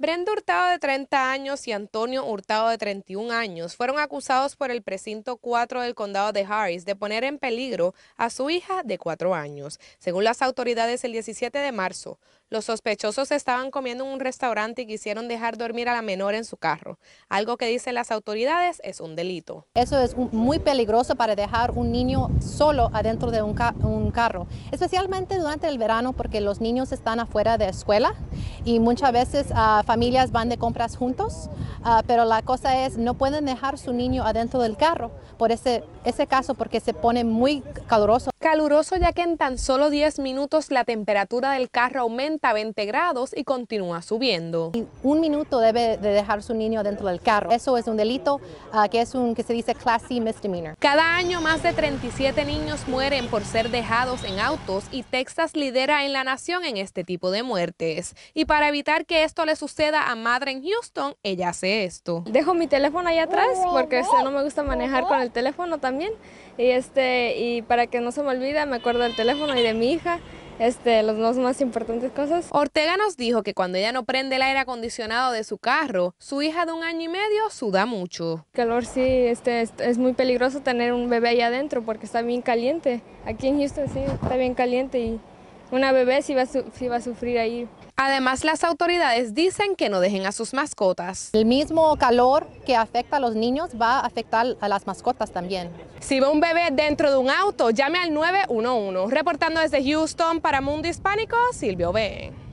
Brenda Hurtado de 30 años y Antonio Hurtado de 31 años fueron acusados por el precinto 4 del condado de Harris de poner en peligro a su hija de 4 años. Según las autoridades, el 17 de marzo, los sospechosos estaban comiendo en un restaurante y quisieron dejar dormir a la menor en su carro, algo que dicen las autoridades es un delito. Eso es muy peligroso para dejar un niño solo adentro de un, un carro, especialmente durante el verano porque los niños están afuera de escuela y muchas veces ah, familias van de compras juntos, ah, pero la cosa es no pueden dejar su niño adentro del carro por ese, ese caso porque se pone muy caluroso. Caluroso ya que en tan solo 10 minutos la temperatura del carro aumenta a 20 grados y continúa subiendo. Un minuto debe de dejar su niño dentro del carro. Eso es un delito ah, que es un que se dice class misdemeanor. Cada año más de 37 niños mueren por ser dejados en autos y Texas lidera en la nación en este tipo de muertes. Y para evitar que esto le suceda a madre en Houston, ella hace esto. Dejo mi teléfono ahí atrás porque no me gusta manejar con el teléfono también y este y para que no se me olvida, me acuerdo del teléfono y de mi hija. Este, las dos más importantes cosas. Ortega nos dijo que cuando ella no prende el aire acondicionado de su carro, su hija de un año y medio suda mucho. calor sí, este, es, muy peligroso tener un bebé ahí adentro porque está bien caliente. Aquí en Houston sí, está bien caliente y una bebé sí va, a sufrir ahí. Además, las autoridades dicen que no dejen a sus mascotas. El mismo calor que afecta a los niños va a afectar a las mascotas también. Si ve un bebé dentro de un auto, llame al 911. Reportando desde Houston para Mundo Hispánico, Silvio B.